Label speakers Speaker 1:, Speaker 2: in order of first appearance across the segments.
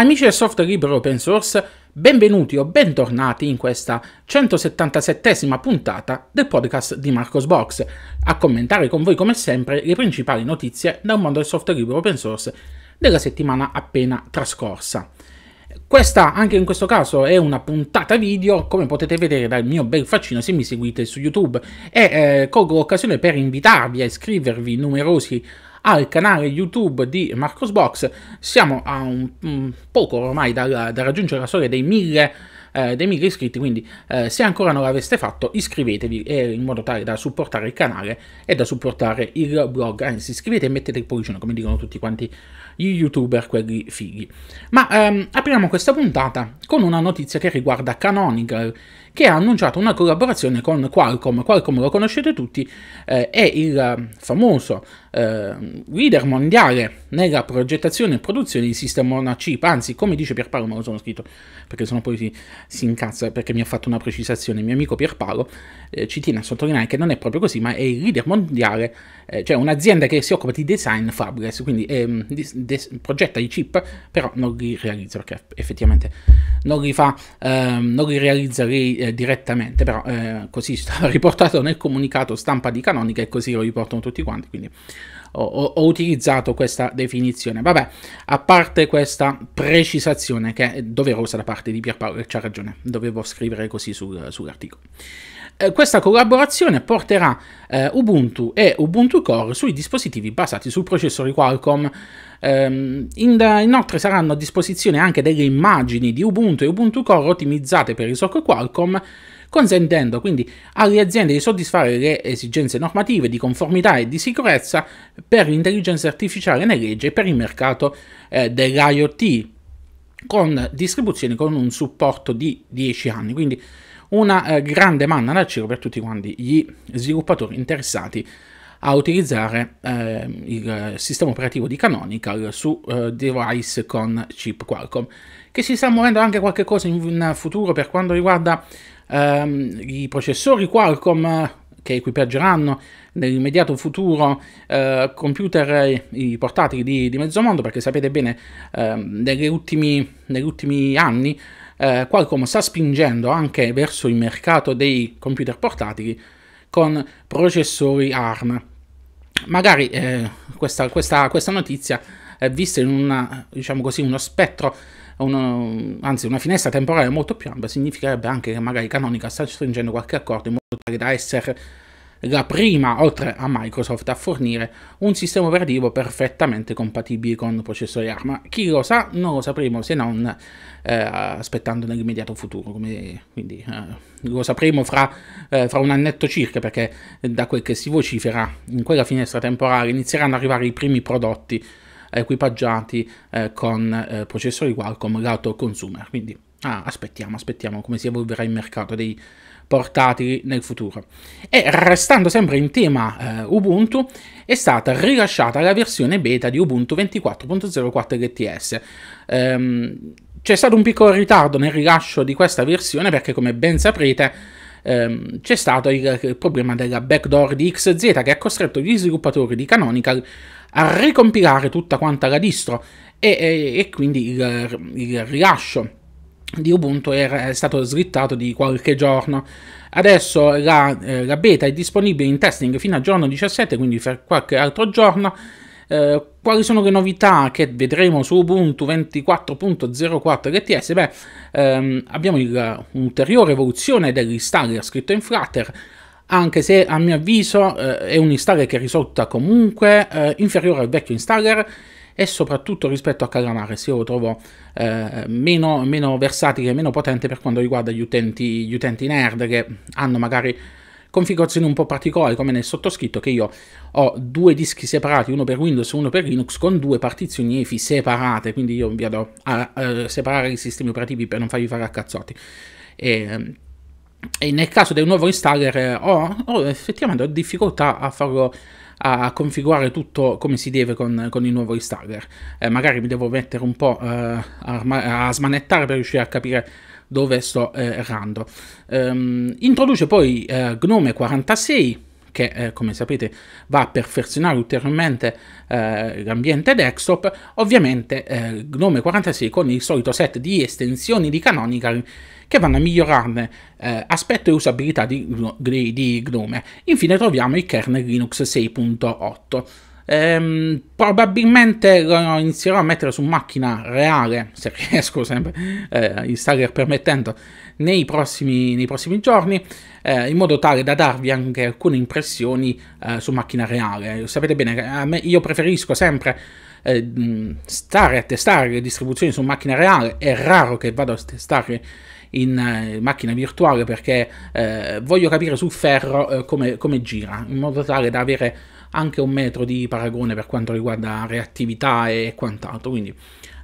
Speaker 1: Amici del software libero open source, benvenuti o bentornati in questa 177esima puntata del podcast di Marcos Box, a commentare con voi come sempre le principali notizie dal mondo del software libero open source della settimana appena trascorsa. Questa, anche in questo caso, è una puntata video, come potete vedere dal mio bel faccino se mi seguite su YouTube, e eh, colgo l'occasione per invitarvi a iscrivervi numerosi al canale YouTube di Marcosbox. Siamo a un, poco ormai da, da, raggiungere la soglia dei mille eh, dei 1000 iscritti, quindi eh, se ancora non l'aveste fatto iscrivetevi in modo tale da supportare il canale e da supportare il blog, anzi iscrivetevi e mettete il pollicino come dicono tutti quanti gli youtuber, quelli fighi. Ma ehm, apriamo questa puntata con una notizia che riguarda Canonical, che ha annunciato una collaborazione con Qualcomm. Qualcomm lo conoscete tutti, eh, è il famoso eh, leader mondiale nella progettazione e produzione di sistema on a chip, anzi come dice Pierpaolo, ma lo sono scritto perché sennò poi si, si incazza perché mi ha fatto una precisazione, il mio amico Pierpaolo eh, ci tiene a sottolineare che non è proprio così, ma è il leader mondiale, eh, cioè un'azienda che si occupa di design fabless, quindi ehm, progetta i chip però non li realizza perché effettivamente non li fa, ehm, non li realizza lei eh, direttamente, però eh, così sta riportato nel comunicato stampa di Canonica e così lo riportano tutti quanti, quindi ho, ho, utilizzato questa definizione. Vabbè, a parte questa precisazione che è doverosa da parte di Pierpaolo, c'ha ragione, dovevo scrivere così sul, sull'articolo. Eh, questa collaborazione porterà eh, Ubuntu e Ubuntu Core sui dispositivi basati sul processore Qualcomm. Ehm, inoltre saranno a disposizione anche delle immagini di Ubuntu e Ubuntu Core ottimizzate per il socco Qualcomm consentendo quindi alle aziende di soddisfare le esigenze normative di conformità e di sicurezza per l'intelligenza artificiale nelle leggi e per il mercato eh, dell'IoT, con distribuzioni con un supporto di 10 anni. Quindi una eh, grande manna da cielo per tutti quanti gli sviluppatori interessati a utilizzare eh, il sistema operativo di Canonical su eh, device con chip Qualcomm che si sta muovendo anche qualche cosa in, in futuro per quanto riguarda ehm, i processori Qualcomm eh, che equipaggeranno nell'immediato futuro eh, computer i portatili di, di mezzo mondo, perché sapete bene, ehm, negli, ultimi, negli ultimi anni eh, Qualcomm sta spingendo anche verso il mercato dei computer portatili con processori ARM. Magari eh, questa, questa, questa, notizia è vista in una, diciamo così, uno spettro uno, anzi una finestra temporale molto più ampia significherebbe anche che magari Canonica sta stringendo qualche accordo in modo tale da essere la prima, oltre a Microsoft, a fornire un sistema operativo perfettamente compatibile con processori ARM. Chi lo sa, non lo sapremo se non eh, aspettando nell'immediato futuro, come, quindi eh, lo sapremo fra, eh, fra, un annetto circa, perché da quel che si vocifera in quella finestra temporale inizieranno ad arrivare i primi prodotti equipaggiati eh, con eh, processori Qualcomm lato consumer. Quindi ah, aspettiamo, aspettiamo come si evolverà il mercato dei portatili nel futuro. E restando sempre in tema eh, Ubuntu, è stata rilasciata la versione beta di Ubuntu 24.04 LTS. Ehm, c'è stato un piccolo ritardo nel rilascio di questa versione perché come ben saprete ehm, c'è stato il, il, problema della backdoor di XZ che ha costretto gli sviluppatori di Canonical a ricompilare tutta quanta la distro e, e, e quindi il, il rilascio di Ubuntu è stato slittato di qualche giorno. Adesso la, eh, la, beta è disponibile in testing fino al giorno 17, quindi per qualche altro giorno. Eh, quali sono le novità che vedremo su Ubuntu 24.04 LTS? Beh, ehm, abbiamo il, un'ulteriore evoluzione dell'installer scritto in Flutter anche se a mio avviso eh, è un installer che risulta comunque eh, inferiore al vecchio installer e soprattutto rispetto a Calamares io lo trovo eh, meno, meno, versatile, meno potente per quanto riguarda gli utenti, gli utenti nerd che hanno magari configurazioni un po' particolari come nel sottoscritto che io ho due dischi separati, uno per Windows e uno per Linux con due partizioni EFI separate, quindi io vado a, a separare i sistemi operativi per non farvi fare a cazzotti. E, ehm, e nel caso del nuovo installer ho, ho effettivamente ho difficoltà a farlo a configurare tutto come si deve con, con il nuovo installer eh, magari mi devo mettere un po' eh, a, a, smanettare per riuscire a capire dove sto eh, errando ehm, introduce poi eh, Gnome 46 che eh, come sapete va a perfezionare ulteriormente eh, l'ambiente desktop, ovviamente eh, Gnome 46 con il solito set di estensioni di Canonical che vanno a migliorarne eh, aspetto e usabilità di, di, Gnome. Infine troviamo il kernel Linux 6.8. Ehm, probabilmente lo inizierò a mettere su macchina reale, se riesco sempre, eh, il server permettendo, nei prossimi, nei prossimi giorni eh, in modo tale da darvi anche alcune impressioni eh, su macchina reale. Sapete bene, me, io preferisco sempre eh, stare a testare le distribuzioni su macchina reale, è raro che vado a testare in eh, macchina virtuale perché eh, voglio capire sul ferro eh, come, come, gira, in modo tale da avere anche un metro di paragone per quanto riguarda reattività e quant'altro. Quindi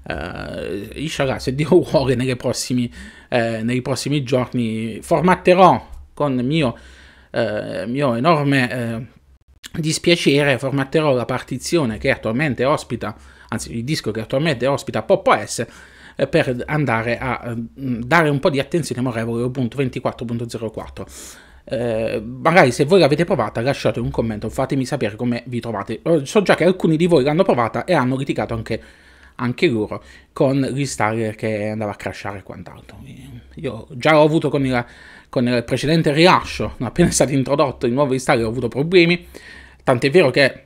Speaker 1: eh, Ishara, se Dio vuole, nei prossimi, eh, nei prossimi giorni formatterò con mio, eh, mio enorme eh, dispiacere, formatterò la partizione che attualmente ospita, anzi il disco che attualmente ospita Poppo S eh, per andare a mm, dare un po' di attenzione amorevole al punto 24.04. Eh, magari se voi l'avete provata lasciate un commento, fatemi sapere come vi trovate. Eh, so già che alcuni di voi l'hanno provata e hanno criticato anche anche loro con l'installer che andava a crashare e quant'altro. Io già l'ho avuto con il, con il precedente rilascio, appena è stato introdotto il nuovo installer ho avuto problemi, tant'è vero che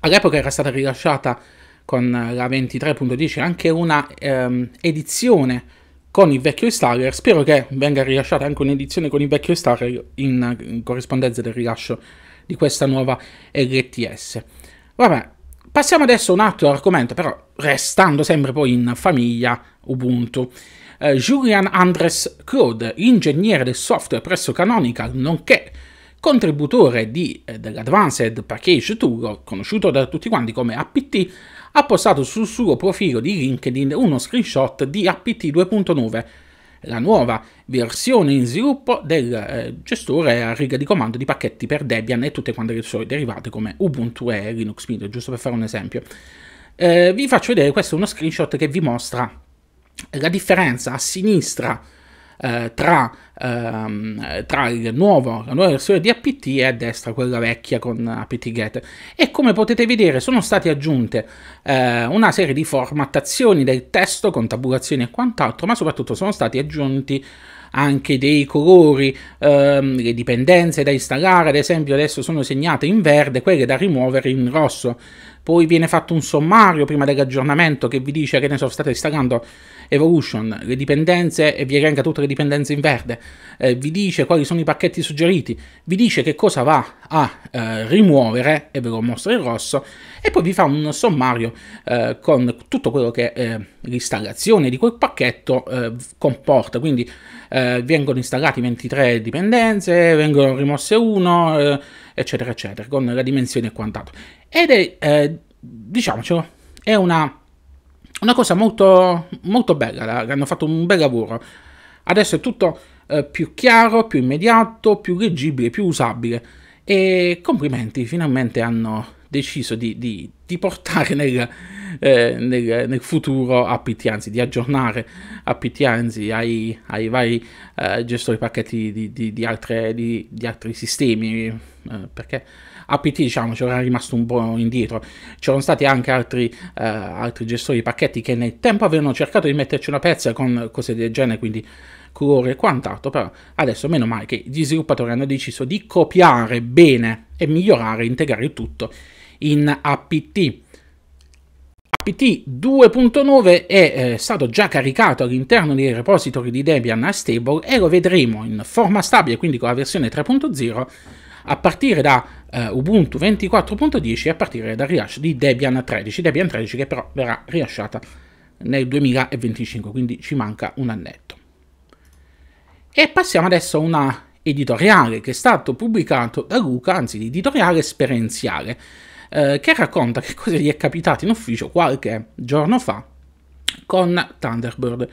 Speaker 1: all'epoca era stata rilasciata con la 23.10 anche una ehm, edizione con il vecchio installer. Spero che venga rilasciata anche un'edizione con il vecchio installer in, in corrispondenza del rilascio di questa nuova LTS. Vabbè, Passiamo adesso a un altro argomento, però restando sempre poi in famiglia Ubuntu. Eh, Julian Andres Claude, ingegnere del software presso Canonical, nonché contributore di, eh, dell'Advanced Package Tool, conosciuto da tutti quanti come APT, ha postato sul suo profilo di LinkedIn uno screenshot di APT 2.9 la nuova versione in sviluppo del eh, gestore a riga di comando di pacchetti per Debian e tutte quante le sue derivate come Ubuntu e Linux Mint, giusto per fare un esempio. Eh, vi faccio vedere, questo è uno screenshot che vi mostra la differenza a sinistra eh, tra, ehm, tra nuovo, la nuova versione di apt e a destra quella vecchia con apt-get. E come potete vedere sono state aggiunte eh, una serie di formattazioni del testo con tabulazioni e quant'altro, ma soprattutto sono stati aggiunti anche dei colori, ehm, le dipendenze da installare, ad esempio adesso sono segnate in verde, quelle da rimuovere in rosso. Poi viene fatto un sommario prima dell'aggiornamento che vi dice che ne so, state installando Evolution, le dipendenze e vi elenca tutte le dipendenze in verde, eh, vi dice quali sono i pacchetti suggeriti, vi dice che cosa va a eh, rimuovere e ve lo mostro in rosso e poi vi fa un sommario eh, con tutto quello che eh, l'installazione di quel pacchetto eh, comporta, quindi eh, vengono installati 23 dipendenze, vengono rimosse uno, eccetera eccetera, con la dimensione e quant'altro. Ed è, eh, diciamocelo, è una, una cosa molto, molto bella, hanno fatto un bel lavoro. Adesso è tutto eh, più chiaro, più immediato, più leggibile, più usabile. E complimenti, finalmente hanno deciso di, di, di portare nel, eh, nel, nel, futuro APT, anzi di aggiornare APT, anzi ai, ai vari eh, gestori pacchetti di, di, altre, di, altri sistemi, eh, perché APT diciamo ci era rimasto un po' indietro, c'erano stati anche altri, eh, altri gestori di pacchetti che nel tempo avevano cercato di metterci una pezza con cose del genere, quindi colore e quant'altro, però adesso meno male che gli sviluppatori hanno deciso di copiare bene e migliorare, integrare il tutto in APT. APT 2.9 è eh, stato già caricato all'interno dei repository di Debian a stable e lo vedremo in forma stabile, quindi con la versione 3.0 a partire da eh, Ubuntu 24.10 e a partire dal rilascio di Debian 13, Debian 13 che però verrà rilasciata nel 2025, quindi ci manca un annetto. E passiamo adesso a un editoriale che è stato pubblicato da Luca, anzi l'editoriale esperienziale, eh, che racconta che cosa gli è capitato in ufficio qualche giorno fa con Thunderbird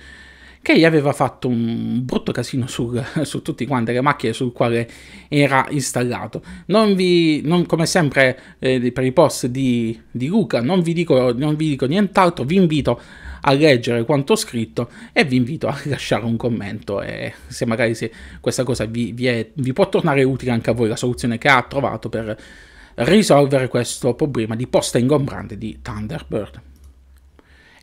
Speaker 1: che gli aveva fatto un brutto casino su, su tutte quante le macchine sul quale era installato. Non vi, non, come sempre eh, per i post di, di Luca, non vi dico, non vi dico nient'altro, vi invito a leggere quanto ho scritto e vi invito a lasciare un commento e se magari se questa cosa vi, vi, è, vi può tornare utile anche a voi la soluzione che ha trovato per risolvere questo problema di posta ingombrante di Thunderbird.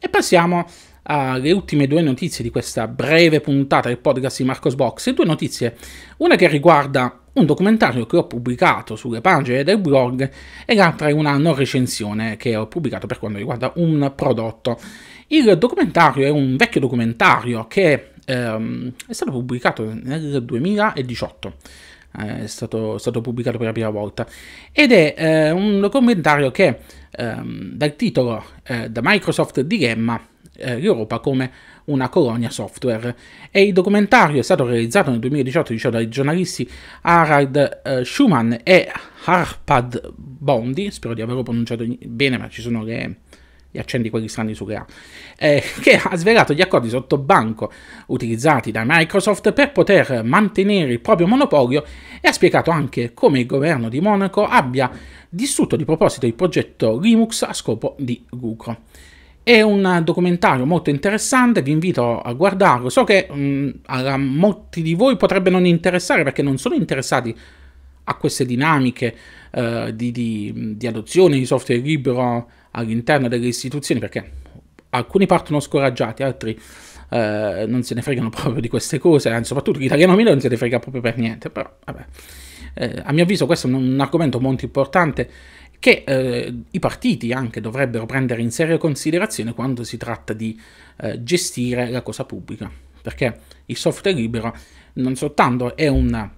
Speaker 1: E passiamo alle ultime due notizie di questa breve puntata del podcast di Marcos Box. Due notizie, una che riguarda un documentario che ho pubblicato sulle pagine del blog e l'altra è una non recensione che ho pubblicato per quanto riguarda un prodotto. Il documentario è un vecchio documentario che ehm, è stato pubblicato nel 2018. Eh, è stato, è stato, pubblicato per la prima volta ed è eh, un documentario che ehm, dal titolo eh, da Microsoft Dilemma l'Europa eh, come una colonia software. E il documentario è stato realizzato nel 2018 diciamo, dai giornalisti Harald eh, Schumann e Harpad Bondi, spero di averlo pronunciato bene, ma ci sono le, gli accendi quelli strani sulle A, eh, che ha svelato gli accordi sotto banco utilizzati da Microsoft per poter mantenere il proprio monopolio e ha spiegato anche come il governo di Monaco abbia distrutto di proposito il progetto Linux a scopo di lucro. È un documentario molto interessante, vi invito a guardarlo. So che mh, mm, a molti di voi potrebbe non interessare perché non sono interessati a queste dinamiche eh, di, di, di adozione di software libero all'interno delle istituzioni perché alcuni partono scoraggiati, altri eh, non se ne fregano proprio di queste cose, anzi, soprattutto l'italiano medio non se ne frega proprio per niente, però vabbè. Eh, a mio avviso questo è un, un argomento molto importante che eh, i partiti anche dovrebbero prendere in seria considerazione quando si tratta di eh, gestire la cosa pubblica, perché il software libero non soltanto è una,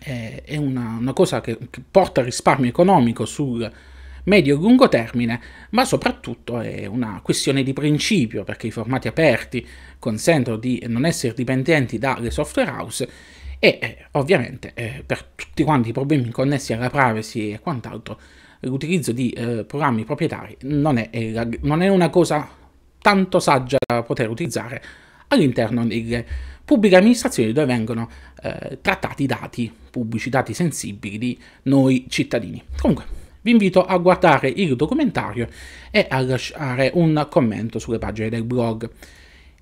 Speaker 1: è, una, una cosa che, che porta risparmio economico sul medio e lungo termine, ma soprattutto è una questione di principio, perché i formati aperti consentono di non essere dipendenti dalle software house e eh, ovviamente eh, per tutti quanti i problemi connessi alla privacy e quant'altro l'utilizzo di eh, programmi proprietari non è, eh, non è, una cosa tanto saggia da poter utilizzare all'interno delle pubbliche amministrazioni dove vengono eh, trattati dati pubblici, dati sensibili di noi cittadini. Comunque, vi invito a guardare il documentario e a lasciare un commento sulle pagine del blog.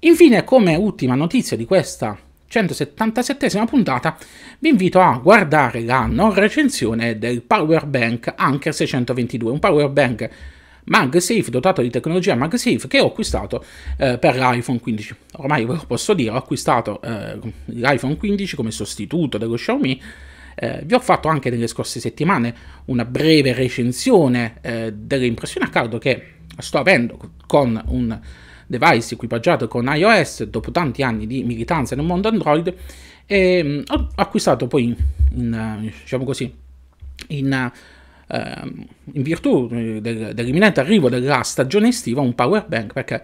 Speaker 1: Infine, come ultima notizia di questa 177 puntata, vi invito a guardare la non recensione del Power Bank Anker 622, un Power Bank MagSafe dotato di tecnologia MagSafe che ho acquistato eh, per l'iPhone 15. Ormai ve lo posso dire, ho acquistato eh, l'iPhone 15 come sostituto dello Xiaomi. Eh, vi ho fatto anche nelle scorse settimane una breve recensione eh, delle impressioni a caldo che sto avendo con un device equipaggiato con iOS dopo tanti anni di militanza nel mondo Android e mh, mm, ho acquistato poi, in, in, eh, diciamo così, in, uh, in virtù eh, del, dell'imminente arrivo della stagione estiva un power bank perché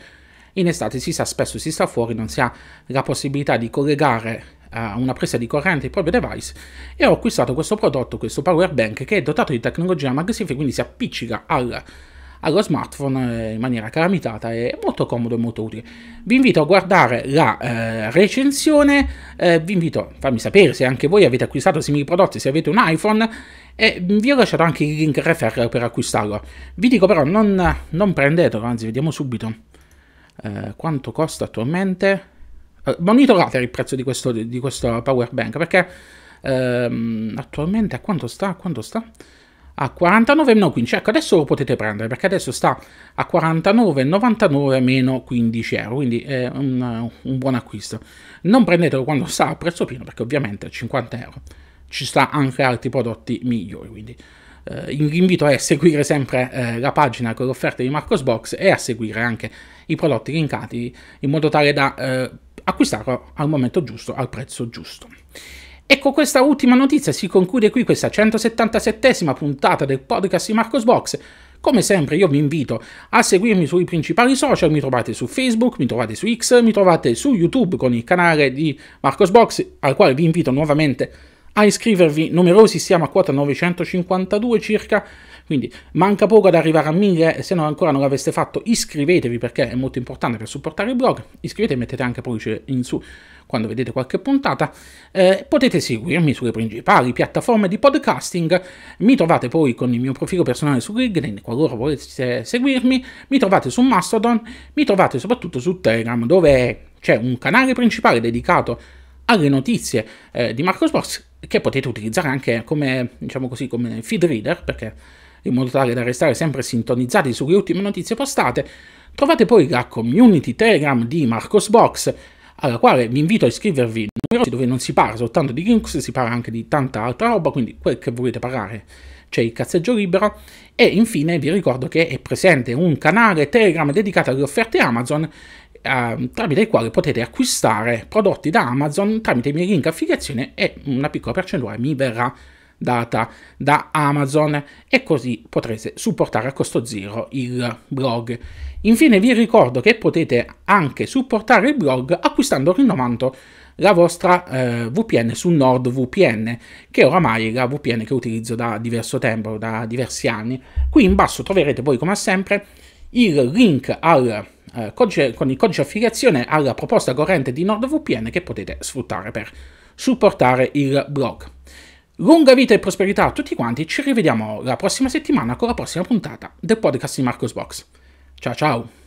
Speaker 1: in estate si sa spesso si sta fuori, non si ha la possibilità di collegare a una presa di corrente il proprio device e ho acquistato questo prodotto, questo power bank che è dotato di tecnologia MagSafe quindi si appiccica al allo smartphone eh, in maniera calamitata è molto comodo e molto utile. Vi invito a guardare la eh, recensione, eh, vi invito a farmi sapere se anche voi avete acquistato simili prodotti, se avete un iPhone e vi ho lasciato anche il link referral per acquistarlo. Vi dico però non, non prendetelo, anzi vediamo subito eh, quanto costa attualmente. Eh, Monitorate il prezzo di questo, di questo power bank perché ehm, attualmente a quanto sta? A quanto sta? a 49,15 no, ecco adesso lo potete prendere perché adesso sta a 49,99 meno 15 euro quindi è un, un, buon acquisto non prendetelo quando sta a prezzo pieno perché ovviamente a 50 euro ci sta anche altri prodotti migliori quindi eh, l'invito è a seguire sempre eh, la pagina con le offerte di Marcosbox e a seguire anche i prodotti linkati in modo tale da eh, acquistarlo al momento giusto al prezzo giusto e con questa ultima notizia si conclude qui questa 177esima puntata del podcast di Marcos Box. Come sempre io vi invito a seguirmi sui principali social, mi trovate su Facebook, mi trovate su X, mi trovate su YouTube con il canale di Marcos Box, al quale vi invito nuovamente a iscrivervi, numerosi siamo a quota 952 circa, quindi manca poco ad arrivare a 1000, eh, se non ancora non l'aveste fatto iscrivetevi perché è molto importante per supportare il blog, iscrivetevi e mettete anche pollice in su quando vedete qualche puntata. Eh, potete seguirmi sulle principali piattaforme di podcasting, mi trovate poi con il mio profilo personale su LinkedIn qualora voleste seguirmi, mi trovate su Mastodon, mi trovate soprattutto su Telegram dove c'è un canale principale dedicato alle notizie eh, di Marco Sports che potete utilizzare anche come, diciamo così, come feed reader perché in modo tale da restare sempre sintonizzati sulle ultime notizie postate, trovate poi la community Telegram di Marcosbox, alla quale vi invito a iscrivervi numerosi, dove non si parla soltanto di Linux, si parla anche di tanta altra roba, quindi quel che volete parlare c'è il cazzeggio libero e infine vi ricordo che è presente un canale Telegram dedicato alle offerte Amazon eh, tramite il quale potete acquistare prodotti da Amazon tramite i miei link affiliazione e una piccola percentuale mi verrà data da Amazon e così potrete supportare a costo zero il blog. Infine vi ricordo che potete anche supportare il blog acquistando o rinnovando la vostra eh, VPN su NordVPN, che oramai è la VPN che utilizzo da diverso tempo, da diversi anni. Qui in basso troverete poi come sempre il link al eh, con il codice affiliazione alla proposta corrente di NordVPN che potete sfruttare per supportare il blog. Lunga vita e prosperità a tutti quanti, ci rivediamo la prossima settimana con la prossima puntata del podcast di Marcos Box. Ciao ciao!